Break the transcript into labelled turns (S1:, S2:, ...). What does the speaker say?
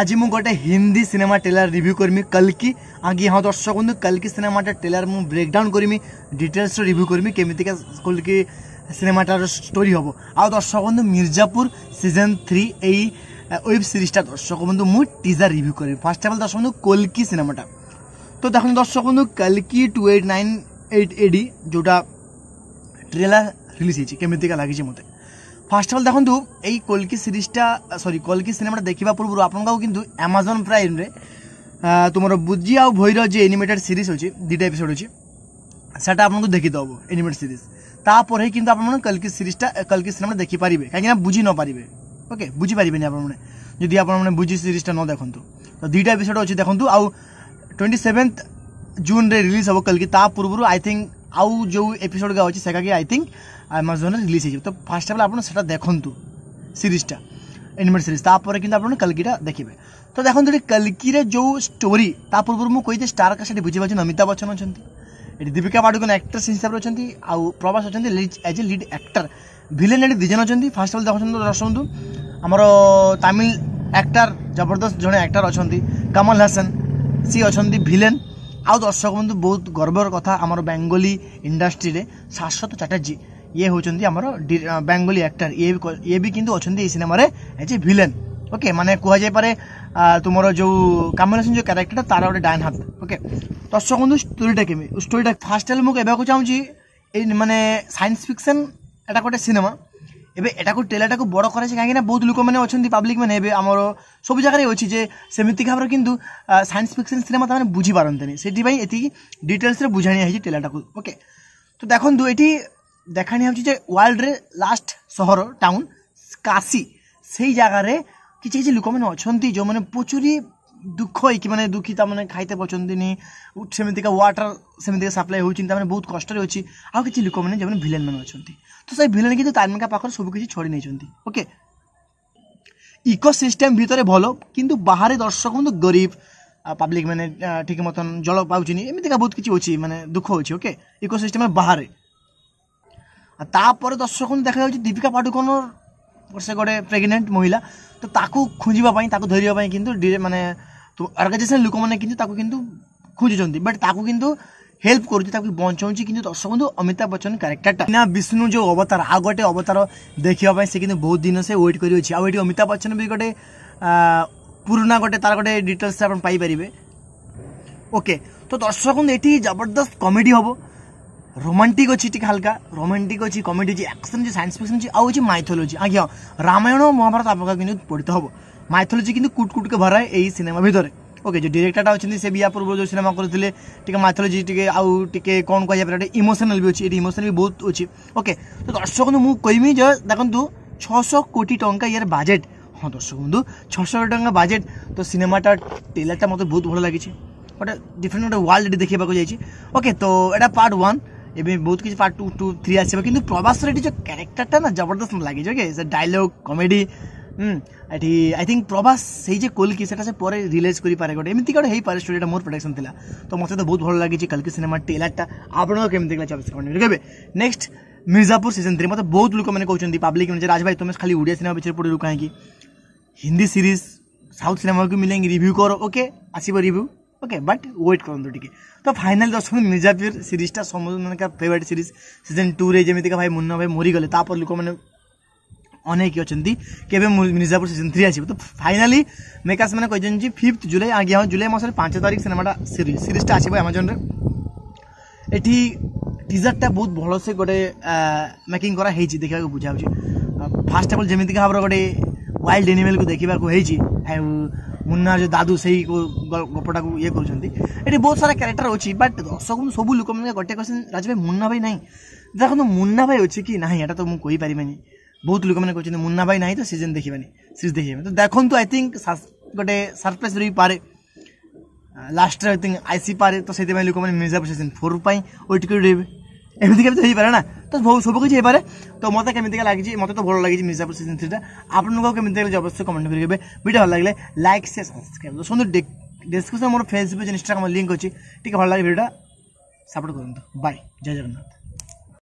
S1: আজ মু গোটে হিন্দি সিনেমা ট্রেলার রিভিউ করমি কলকি আগে হ্যাঁ দর্শক বন্ধু কলকি সিনেমাটা ট্রেলার মু ব্রেকডাউন করমি ডিটেলসর রিভিউ করমি কেমিতিকা কলকি সিনেমাটার স্টোরি হব আউ দর্শক বন্ধু মির্জাপুর সিজন থ্রি এই ওয়েব সিরিজটা দর্শক বন্ধু মু টিজার রিভিউ করবি ফার্স্ট অফ অল দর্শক বন্ধু কলকি সিনেমাটা তো দেখুন দর্শক বন্ধু কলকি two eight nine eight AD যেটা ট্রেলার রিলিজ হয়েছে কেমিতিকা লাগিছে মতো ফার্স্ট অফ অল দেখুন এই কলকি সিরিজটা সরি কলকি সিনেমাটা দেখা পূর্ব আপনার কিন্তু আমাজন প্রাইমে তোমার বুজি আউ ভৈর যে এনিমেটেড সিরিজ হচ্ছে দুইটা এপিসোড হচ্ছে সেটা আপনার দেব এনিমেটেড সিরিজ তাপরে কিন্তু আপনার কলকি সিরিজটা কলকি সিনেমাটা দেখি দেখিপারে কিনা বুঝি নপারে ওকে বুঝি বুঝিপারে আপনার যদি আপনার মানে বুঝি সিরিজটা ন দেখুন তো দুইটা এপিসোড অছি দেখুন আউ টোয়েন্টি সেভেন্থ জুন্রে রিলিজ হব কলকি তা পূর্ব আই থিঙ্ক আউ যে এপিসোড গুলো অছি সেগুলো আই থিঙ্ক ଆମାଜନ୍ରେ ରିଲିଜ୍ ହେଇଯିବ ତ ଫାର୍ଷ୍ଟ ଅଫ୍ ଅଲ୍ ଆପଣ ସେଟା ଦେଖନ୍ତୁ ସିରିଜ୍ଟା ଏନିମେଟ୍ ସିରିଜ୍ ତାପରେ କିନ୍ତୁ ଆପଣ କଲ୍କିଟା ଦେଖିବେ ତ ଦେଖନ୍ତୁ ଏଠି କଲ୍କିରେ ଯେଉଁ ଷ୍ଟୋରି ତା ପୂର୍ବରୁ ମୁଁ କହିଛି ଷ୍ଟାର କାଷ୍ଟ ଏଠି ବୁଝିପାରୁଛନ୍ତି ଅମିତାଭ ବଚ୍ଚନ ଅଛନ୍ତି ଏଠି ଦୀପିକା ପାଡୁକୋନ୍ ଆକ୍ଟ୍ରେସ୍ ହିସାବରେ ଅଛନ୍ତି ଆଉ ପ୍ରଭାସ ଅଛନ୍ତି as a lead actor villain ଏଠି ଦୁଇ ଜଣ ଅଛନ୍ତି ଫାର୍ଷ୍ଟ ଅଫ୍ ଅଲ୍ ଦେଖନ୍ତୁ ଦର୍ଶନ୍ତୁ ଆମର ତାମିଲ ଆକ୍ଟର ଜବରଦସ୍ତ ଜଣେ ଆକ୍ଟର ଅଛନ୍ତି କମଲ ହାସନ ସିଏ ଅଛନ୍ତି ଭିଲେନ୍ ଆଉ ଦର୍ଶକ ବନ୍ଧୁ ବହୁତ ଗର୍ବର କଥା ଆମର ବେଙ୍ଗଲୀ ଇଣ୍ଡଷ୍ଟ୍ରିରେ ଶାଶ୍ୱତ ଚାଟାର୍ଜୀ ये होचुन्दी हमारो बेंगली एक्टर ये भी ये भी किंतु अछन्दी ओके माने कुहा तुम जो कामन जो कैरेक्टर तार गोटे डायन हाथ ओके दर्शक बंधु स्टोरीटा केमि स्टोरी फास्ट हेले मु कहबाकु चाहूँची ए एटा गोटे सिनेमा एवं এটাকে ট্রেলারটাকে বড় করেছে কাহিঁকি না বহুত লোক মানে অনেক পাবলিক মানে এবে আমার সবু জায়গায় অছি যে সেমিতি ভাবে কিন্তু সাইন্স ফিকশন সিনেমা তাহলে বুঝিপারতেনি সেটিপাই এটি ডিটেলসরে বুঝাই নিয়ে হয়েছে ট্রেলারটাকে ওকে তো দেখুন দেখানি ହେଉଛି ଯେ ୱାର୍ଲଡ଼ରେ ଲାଷ୍ଟ ସହର ଟାଉନ୍ କାଶୀ ସେଇ ଜାଗାରେ କିଛି କିଛି ଲୋକମାନେ ଅଛନ୍ତି ଯେଉଁମାନେ ପ୍ରଚୁରୀ ଦୁଃଖ ହେଇକି ମାନେ ଦୁଃଖୀ ତାମାନେ ଖାଇତେ ପାରୁଛନ୍ତିନି ସେମିତିକା ୱାଟର୍ ସେମିତିକା ସପ୍ଲାଏ ହେଉଛି ତାମାନେ ବହୁତ କଷ୍ଟରେ ଅଛି ଆଉ କିଛି ଲୋକମାନେ ଯେଉଁମାନେ ଭିଲେନ୍ ମାନେ ଅଛନ୍ତି ତ ସେ ଭିଲେନ୍ କିନ୍ତୁ ତାରିଣୀଙ୍କ ପାଖରେ ସବୁକିଛି ଛଡ଼ି ନେଇଛନ୍ତି ଓକେ ইকোসিস্টেম ভিতরে ভালো কিন্তু বাহারে দর্শক কিন্তু গরিব পাবলিক মানে ঠিক মতন জল পাউছি এমনিকা বহুত কিছু অছি মানে দুঃখ অছি ওকে ইকোসিস্টেমের বাহারে ତାପରେ ଦର୍ଶକ ଦେଖାଯାଉଛି ଦୀପିକା ପାଡୁକୋନର ସେ ଗୋଟେ ପ୍ରେଗନେଣ୍ଟ ମହିଳା ତ ତାକୁ ଖୋଜିବା ପାଇଁ ତାକୁ ଧରିବା ପାଇଁ କିନ୍ତୁ ମାନେ লোক মানে কিন্তু ତାକୁ কিন্তু ଖୋଜୁଛନ୍ତି বাট ତାକୁ কিন্তু হেল্প করছে তাকে বঞ্চাউছি কিন্তু দর্শক বন্ধু অমিতাভ বচ্চন ক্যারেক্টরটা না বিষ্ণু যে অবতার আ গোটে অবতার দেখা সে কিন্তু বহু দিন সে ওয়েট করে আছে আউটি অমিতাভ বচ্চন বি গোটে পুরোনা গোটে তার গোটে ডিটেলস আপনার পাইপারে ওকে তো দর্শক বন্ধু এটি জবরদস্ত কমেডি হব रोमांटिक अच्छी टी हालका रोमांटिक अच्छी कमेडी अच्छी एक्शन अच्छी सैंस फिक्शन अच्छी आउ माइथोलोजी आज्ञा रामायण और महाभारत आपका कितनी पढ़ते हम माइथोलोजी कितनी कुट कुट के भरा है यही सिनेमा भितर ओके जो डिरेक्टरटा अच्छे से भी या पूर्व जो सिनेमा करते टे माइथोलोजी टे आउ टे कौन कह इमोशनाल भी अच्छी ये इमोशनाल भी बहुत अच्छी ओके तो दर्शक बंधु मुझे जे देखो छःश कोटी टाँचा यार बजेट हाँ দর্শক বন্ধু ছশো টাকা বাজেট তো সিনেমাটার ট্রেলারটা মতো বহুত ভালো লাগিছে গোটে ডিফরেন্ট গোটে ওয়ার্ল্ড এটি দেখবাকে যাইছি ওকে তো এটা পার্ট ওয়ান बहुत किसी पार्ट टू टू थ्री आस कि प्रभास जो क्यारेक्टर ना जबरदस्त लगे okay dialogue comedy I think Prabhas से जे कल्कि रिलेज कर पारे गोटे एमती गोटे पारे स्टोरी मोर प्रोडक्शन था तो मत तो बहुत भल लगी कल्कि सिनेमा टेलरटा आपको कमी देखा चौबीस घंटे ठीक है नेक्स्ट मिर्जापुर सीजन थ्री मतलब बहुत लोग मैंने कहते पब्लिक में राज भाई तुम तो खाली ओडिया सिनेमा पीछे पढ़ू कहीं हिंदी सीरीज साउथ सिनेमा को मिलेंगे रिव्यू करो ओके आसो रिव्यू ওকে বাট ওয়েট କରନ୍ତୁ ଟିକେ ତ ଫାଇନାଲ୍ ଦର୍ଶକ ମିର୍ଜାପିର ସିରିଜ୍ଟା ସମସ୍ତମାନଙ୍କର ଫେଭରାଇଟ୍ ସିରିଜ୍ ସିଜନ୍ ଟୁରେ ଯେମିତିକା ଭାଇ ମୁନ୍ନା ଭାଇ ମରିଗଲେ ତାପରେ ଲୋକମାନେ ଅନେଇକି ଅଛନ୍ତି କେବେ ମିର୍ଜାପୁର ସିଜନ୍ ଥ୍ରୀ ଆସିବ ତ ଫାଇନାଲି ମେକାସ୍ ମାନେ କହିଛନ୍ତି ଯେ ଫିଫ୍ଥ ଜୁଲାଇ ଆଜ୍ଞା ହଁ ଜୁଲାଇ ମାସରେ ପାଞ୍ଚ ତାରିଖ ସିନେମାଟା ସିରିଜ୍ ସିରିଜ୍ଟା ଆସିବ ଆମାଜନ୍ରେ ଏଠି ଟିଜର୍ଟା ବହୁତ ଭଲସେ ଗୋଟେ ମେକିଂ କରା ହେଇଛି ଦେଖିବାକୁ ବୁଝାଉଛି ଫାର୍ଷ୍ଟ ଅଫ୍ ଅଲ୍ ଯେମିତିକା ଭାବରେ ଗୋଟେ ୱାଇଲ୍ଡ ଏନିମେଲ୍କୁ ଦେଖିବାକୁ ହେଇଛି ଆଉ ମୁନ୍ନାର ଯେଉଁ ଦାଦୁ ସେଇ ଗପଟାକୁ ଇଏ କରୁଛନ୍ତି ଏଠି ବହୁତ ସାରା କ୍ୟାରେକ୍ଟର ଅଛି ବଟ୍ ଦର୍ଶକଙ୍କୁ ସବୁ ଲୋକମାନେ ଗୋଟେ କ୍ୱେଶ୍ଚନ୍ ରାଜୁ ଭାଇ ମୁନ୍ନା ଭାଇ ନାହିଁ ଦେଖନ୍ତୁ ମୁନ୍ନା ଭାଇ ଅଛି କି ନାହିଁ ଏଇଟା ତ ମୁଁ କହିପାରିବିନି ବହୁତ ଲୋକମାନେ କହୁଛନ୍ତି ମୁନ୍ନା ଭାଇ ନାହିଁ ତ ସିଜନ୍ ଦେଖିବାନି ସିରିଜ୍ ଦେଖିବାନି ତ ଦେଖନ୍ତୁ ଆଇ ଥିଙ୍କ ଗୋଟେ ସରପ୍ରାଇଜ୍ ରହିପାରେ ଲାଷ୍ଟରେ ଆଇ ଥିଙ୍କ ଆସିପାରେ ତ ସେଥିପାଇଁ ଲୋକମାନେ ମିର୍ଜାପୁର ସିଜନ୍ ଫୋର୍ ପାଇଁ ୱେଟ୍ କରି ରହିବେ ଏମିତି କେମିତି ହେଇପାରେ ନା ତ ବହୁତ ସବୁ କିଛି ହେଇପାରେ ତ ମୋତେ କେମିତିକା ଲାଗିଛି ମୋତେ ତ ଭଲ ଲାଗିଛି ମିର୍ଜାପୁର ସିଜନ୍ ଥ୍ରୀଟା ଆପଣଙ୍କୁ କେମିତି ଲାଗିଛି ଅବଶ୍ୟ କମେଣ୍ଟ କରିବେ ଭିଡ଼ିଓ ଭଲ ଲାଗିଲେ ଲାଇକ୍ ସେୟାର ସବସ୍କ୍ରାଇବ୍ ଶୁଣନ୍ତୁ ଡେସ୍କ୍ରିପସନ୍ ମୋର ଫେସବୁକ୍ ଇନଷ୍ଟାଗ୍ରାମ ଲିଙ୍କ୍ ଅଛି ଟିକେ ଭଲ ଲାଗେ ଭିଡ଼ିଓଟା ସପୋର୍ଟ କରନ୍ତୁ ବାଏ ଜୟ ଜଗନ୍ନାଥ